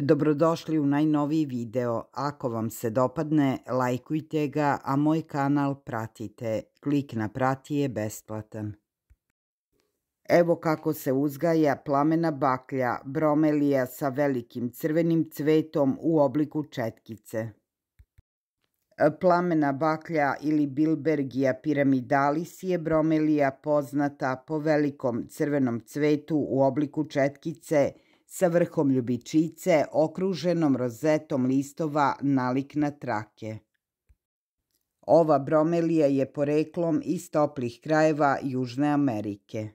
Dobrodošli u najnoviji video. Ako vam se dopadne, lajkujte ga, a moj kanal pratite. Klik na prati je besplatan. Evo kako se uzgaja plamena baklja, bromelija sa velikim crvenim cvetom u obliku četkice. Plamena baklja ili bilbergija piramidalis je bromelija poznata po velikom crvenom cvetu u obliku četkice – sa vrhom ljubičice okruženom rozetom listova nalik na trake. Ova bromelija je poreklom iz toplih krajeva Južne Amerike.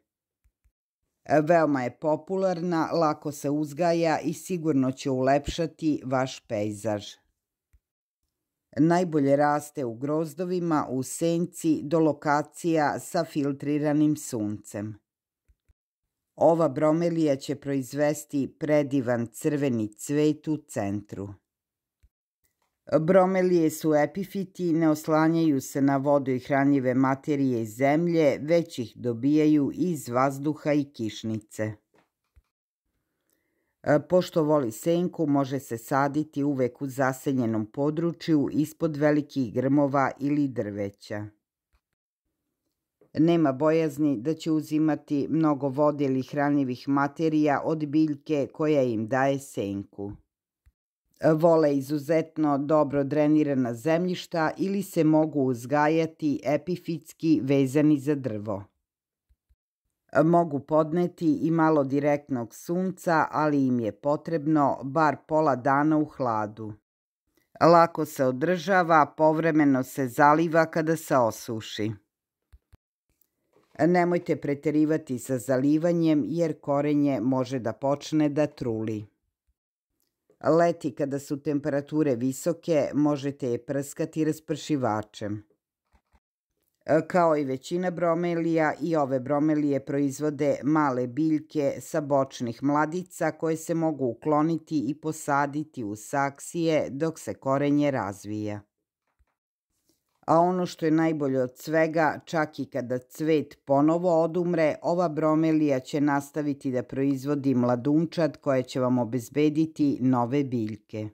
Veoma je popularna, lako se uzgaja i sigurno će ulepšati vaš pejzaž. Najbolje raste u grozdovima u senci do lokacija sa filtriranim suncem. Ova bromelija će proizvesti predivan crveni cvet u centru. Bromelije su epifiti ne oslanjaju se na vodu i hranjive materije i zemlje, već ih dobijaju iz vazduha i kišnice. E, pošto voli senku, može se saditi uvek u zasenjenom području ispod velikih grmova ili drveća. Nema bojazni da će uzimati mnogo vode ili hranljivih materija od biljke koja im daje senku. Vole izuzetno dobro drenirana zemljišta ili se mogu uzgajati epifitski vezani za drvo. Mogu podneti i malo direktnog sunca, ali im je potrebno bar pola dana u hladu. Lako se održava, povremeno se zaliva kada se osuši. Nemojte preterivati sa zalivanjem jer korenje može da počne da truli. Leti kada su temperature visoke možete je prskati raspršivačem. Kao i većina bromelija i ove bromelije proizvode male biljke sa bočnih mladica koje se mogu ukloniti i posaditi u saksije dok se korenje razvija a ono što je najbolje od svega, čak i kada cvet ponovo odumre, ova bromelija će nastaviti da proizvodi mladunčad koja će vam obezbediti nove biljke.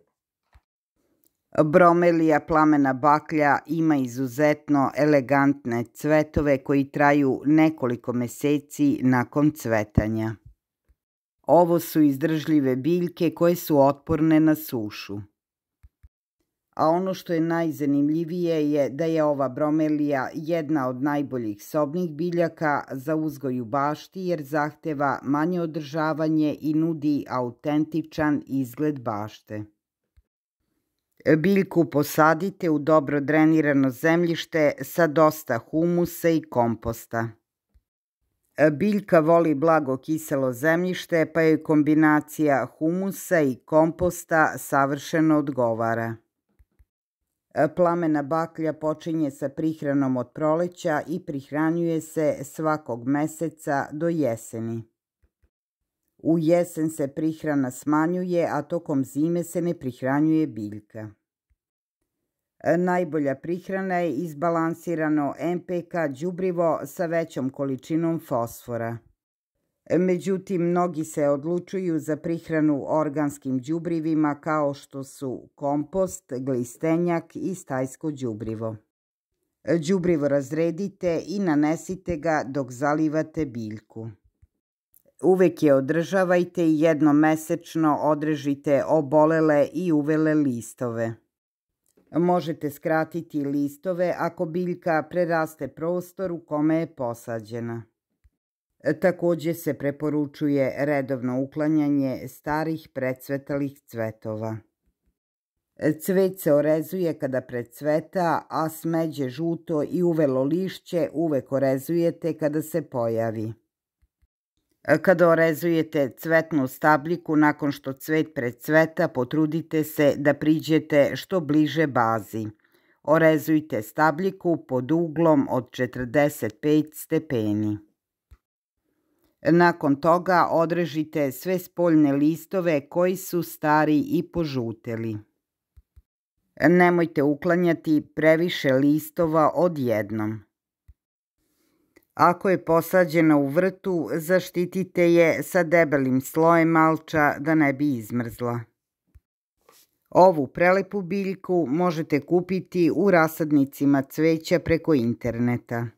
Bromelija plamena baklja ima izuzetno elegantne cvetove koji traju nekoliko meseci nakon cvetanja. Ovo su izdržljive biljke koje su otporne na sušu a ono što je najzanimljivije je da je ova bromelija jedna od najboljih sobnih biljaka za uzgoj u bašti jer zahteva manje održavanje i nudi autentičan izgled bašte. Biljku posadite u dobro drenirano zemljište sa dosta humusa i komposta. Biljka voli blago kiselo zemljište, pa joj kombinacija humusa i komposta savršeno odgovara. E, plamena baklja počinje sa prihranom od proleća i prihranjuje se svakog meseca do jeseni. U jesen se prihrana smanjuje, a tokom zime se ne prihranjuje biljka. E, najbolja prihrana je izbalansirano MPK đubrivo sa većom količinom fosfora. Međutim, mnogi se odlučuju za prihranu organskim đubrivima kao što su kompost, glistenjak i stajsko đubrivo. Đubrivo razredite i nanesite ga dok zalivate biljku. Uvek je održavajte i jednomesečno odrežite obolele i uvele listove. Možete skratiti listove ako biljka preraste prostor u kome je posađena. Takođe se preporučuje redovno uklanjanje starih precvetalih cvetova. Cvet se orezuje kada precveta, a smeđe žuto i uvelo lišće uvek orezujete kada se pojavi. Kada orezujete cvetnu stabljiku nakon što cvet precveta, potrudite se da priđete što bliže bazi. Orezujte stabljiku pod uglom od 45 stepeni. Nakon toga odrežite sve spoljne listove koji su stari i požuteli. Nemojte uklanjati previše listova odjednom. Ako je posađena u vrtu, zaštitite je sa debelim slojem malča da ne bi izmrzla. Ovu prelepu biljku možete kupiti u rasadnicima cveća preko interneta.